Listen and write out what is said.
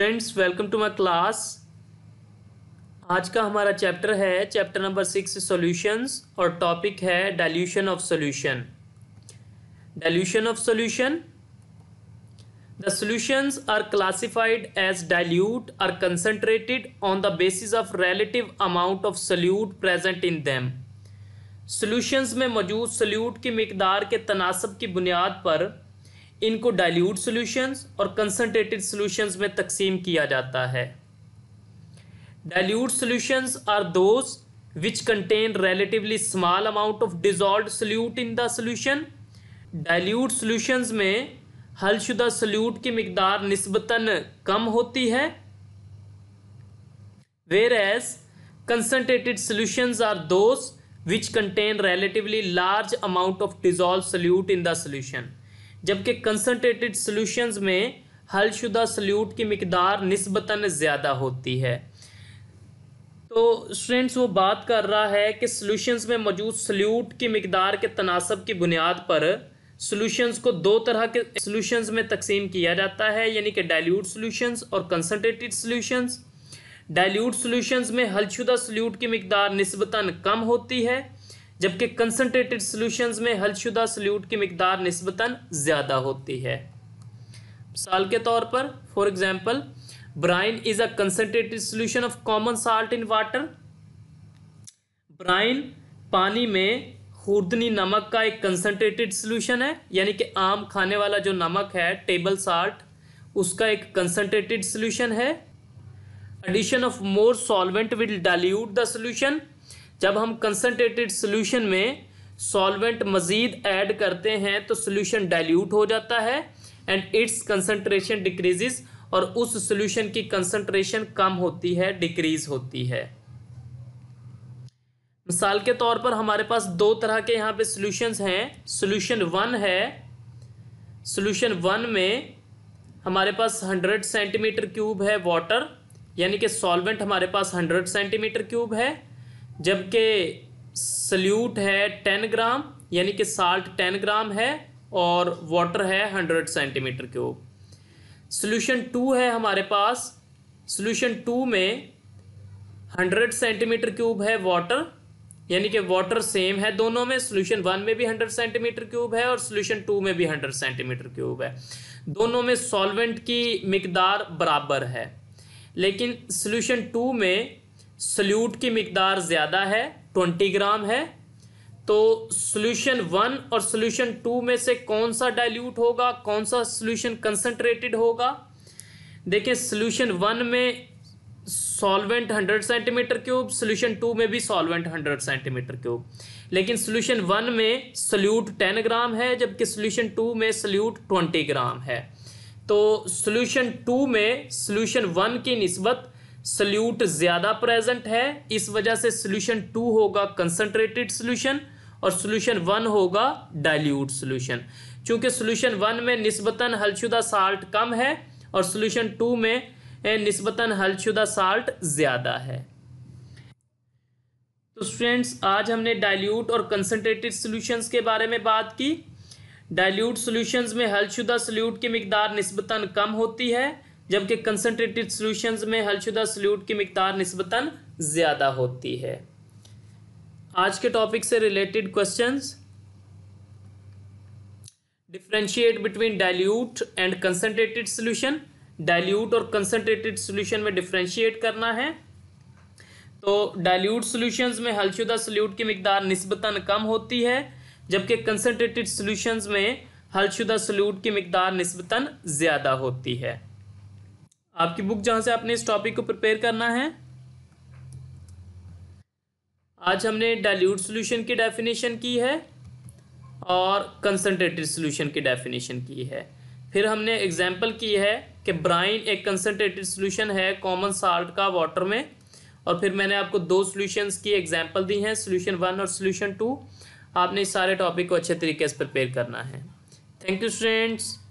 friends welcome to my class आज का हमारा चैप्टर है चैप्टर नंबर सिक्स सॉल्यूशंस और टॉपिक है dilution of solution dilution of solution the solutions are classified as dilute or concentrated on the basis of relative amount of solute present in them solutions में मौजूद salute की मकदार के तनासब की बुनियाद पर इनको डाइल्यूट सॉल्यूशंस और कंसनट्रेटेड सॉल्यूशंस में तकसीम किया जाता है dilute solutions are those which contain relatively small amount of dissolved solute in the solution dilute solutions में हलशुदा सोल्यूट की मकदार नस्बता कम होती है whereas concentrated solutions are those which contain relatively large amount of dissolved solute in the solution जबकि concentrated solutions में हलशुदा salute की मकदार नस्बता ज़्यादा होती है तो स्टूडेंट्स वो बात कर रहा है कि सॉल्यूशंस में मौजूद सल्यूट की मकदार के तनासब की बुनियाद पर सॉल्यूशंस को दो तरह के सॉल्यूशंस में तकसीम किया जाता है यानी कि डाइल्यूट सॉल्यूशंस और कंसनट्रेटेड सॉल्यूशंस डाइल्यूट सॉल्यूशंस में हलशुदा सल्यूट की मकदार नस्बता कम होती है जबकि कंसनट्रेटेड सोल्यूशन में हलशुदा सल्यूट की मकदार नस्बता ज़्यादा होती है मिसाल के तौर पर for example brine is a concentrated solution of common salt in water brine पानी में खुर्दनी नमक का एक कंसनट्रेटेड सोल्यूशन है यानी कि आम खाने वाला जो नमक है टेबल साल्ट उसका एक कंसनट्रेटेड सोल्यूशन है addition of more solvent will dilute the solution जब हम कंसनट्रेटेड सोल्यूशन में सॉल्वेंट मज़ीद ऐड करते हैं तो सोल्यूशन डाइल्यूट हो जाता है एंड इट्स कंसनट्रेशन डिक्रीज़ और उस सोल्यूशन की कंसनट्रेशन कम होती है डिक्रीज होती है मिसाल के तौर पर हमारे पास दो तरह के यहाँ पे सोल्यूशंस हैं सोल्यूशन वन है सोल्यूशन वन में हमारे पास हंड्रेड सेंटीमीटर क्यूब है वाटर यानी कि सॉल्वेंट हमारे पास हंड्रेड सेंटीमीटर क्यूब है जबकि सल्यूट है टेन ग्राम यानी कि साल्ट टेन ग्राम है और वाटर है hundred centimetre cube solution two है हमारे पास सोल्यूशन टू में हंड्रेड सेंटीमीटर क्यूब है वाटर यानी कि वाटर सेम है दोनों में सोल्यूशन वन में भी हंड्रेड सेंटीमीटर क्यूब है और सोल्यूशन टू में भी हंड्रेड सेंटीमीटर क्यूब है दोनों में सॉल्वेंट की मकदार बराबर है लेकिन सोल्यूशन टू में सल्यूट की मकदार ज़्यादा है ट्वेंटी ग्राम है तो सोल्यूशन वन और सोल्यूशन टू में से कौन सा डाइल्यूट होगा कौन सा सोल्यूशन कंसनट्रेटेड होगा देखिए सोल्यूशन वन में solvent hundred centimetre cube solution two में भी सॉल्वेंट हंड्रेड सेंटीमीटर क्यूब लेकिन सोल्यूशन वन में सल्यूट टेन ग्राम है जबकि सोल्यूशन टू में सल्यूट ट्वेंटी ग्राम है तो सोल्यूशन टू में सोल्यूशन वन की नस्बत सल्यूट ज्यादा प्रेजेंट है इस वजह से सोल्यूशन टू होगा कंसनट्रेटेड सोल्यूशन और सोल्यूशन वन होगा डाइल्यूट सोल्यूशन चूंकि सोल्यूशन वन में निस्बतन हलशुदा साल्ट कम है और सोल्यूशन टू में नस्बता हलशुदा साल्ट ज़्यादा है तो स्टूडेंट्स आज हमने डाइल्यूट और कंसनट्रेटेड सोल्यूशंस के बारे में बात की डाइल्यूट सोल्यूशंस में हलशुदा सल्यूट की मकदार नस्बता कम होती है जबकि कंसनट्रेटेड सोल्यूशन में हलशुदा सल्यूट की मकदार नस्बता ज़्यादा होती है आज के टॉपिक से related question differentiate between dilute and concentrated solution dilute और कंसनट्रेटेड सोल्यूशन में डिफ्रेंशिएट करना है तो डायल्यूट सोल्यूशंस में हलशुदा सल्यूट की मकदार नस्बता कम होती है जबकि कंसनट्रेटेड सोल्यूशंस में हलशुदा सल्यूट की मकदार नस्बता ज़्यादा होती है आपकी बुक जहाँ से आपने इस टॉपिक को प्रिपेयर करना है आज हमने डाइल्यूट सोल्यूशन की डेफिनेशन की है और कंसंट्रेटेड सॉल्यूशन की डेफिनेशन की है फिर हमने एग्जाम्पल की है कि ब्राइन एक कंसंट्रेटेड सोल्यूशन है कॉमन साल्ट का वाटर में और फिर मैंने आपको दो सोल्यूशन की एग्जाम्पल दी हैं सोल्यूशन वन और सोल्यूशन टू आपने इस सारे टॉपिक को अच्छे तरीके से प्रिपेयर करना है थैंक यू स्टूडेंट्स